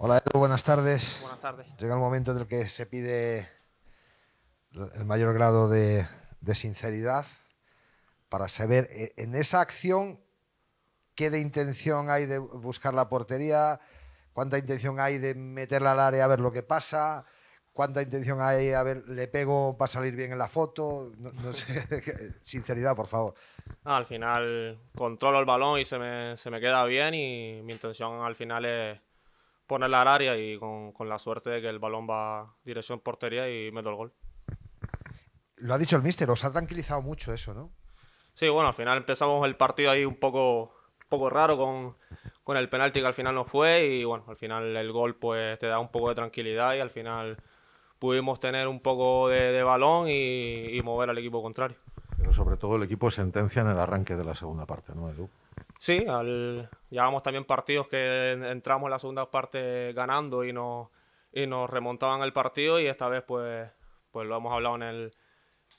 Hola Edu, buenas tardes. Buenas tardes. Llega el momento en el que se pide el mayor grado de, sinceridad para saber eh, en esa acción qué de intención hay de buscar la portería, cuánta intención hay de meterla al área a ver lo que pasa, cuánta intención hay a ver, le pego para salir bien en la foto, sé, sinceridad, por favor. al final controlo el balón y se me, se me queda bien y mi intención al final es ponerla al área y con, la suerte de que el balón va dirección portería y meto el gol. Lo ha dicho el míster, os ha tranquilizado mucho eso, ¿no? Sí, bueno, al final empezamos el partido ahí un poco, poco raro con, el penalti que al final no fue y bueno, al final el gol pues te da un poco de tranquilidad y al final pudimos tener un poco de, balón y, y mover al equipo contrario. Pero sobre todo el equipo sentencia en el arranque de la segunda parte, ¿no, Edu? Sí, al, también partidos que entramos en la segunda parte ganando y nos, y nos remontaban el partido y esta vez pues, pues lo hemos hablado en el,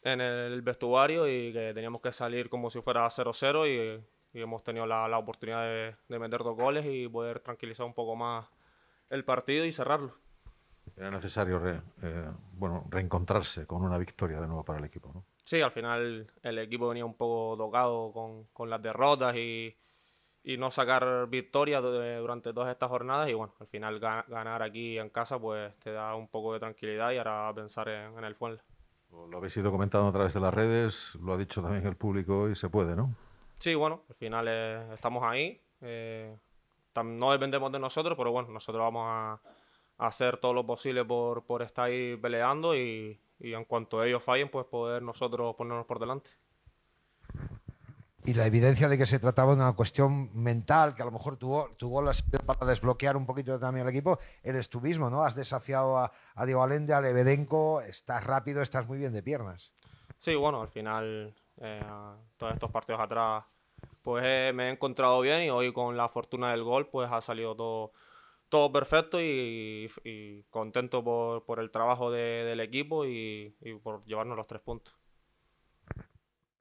en el vestuario y que teníamos que salir como si fuera 0-0 y, hemos tenido la, la oportunidad de, de, meter dos goles y poder tranquilizar un poco más el partido y cerrarlo. Era necesario eh, bueno, reencontrarse con una victoria de nuevo para el equipo, ¿no? Sí, al final el equipo venía un poco tocado con, con las derrotas y, y no sacar victoria eh, durante todas estas jornadas y bueno, al final ganar aquí en casa pues te da un poco de tranquilidad y ahora pensar en, el fuel. Pues lo habéis ido comentando a través de las redes, lo ha dicho también el público y se puede, ¿no? Sí, bueno, al final eh, estamos ahí, eh, no dependemos de nosotros, pero bueno, nosotros vamos a, hacer todo lo posible por, por estar ahí peleando y, y en cuanto ellos fallen pues poder nosotros ponernos por delante y la evidencia de que se trataba de una cuestión mental, que a lo mejor tuvo, tuvo la para desbloquear un poquito también al equipo, eres tú mismo, ¿no? Has desafiado a, a Diego Alende, a Lebedenko, estás rápido, estás muy bien de piernas. Sí, bueno, al final, eh, todos estos partidos atrás, pues eh, me he encontrado bien y hoy con la fortuna del gol, pues ha salido todo, todo perfecto y, contento por, por, el trabajo del equipo y por llevarnos los tres puntos.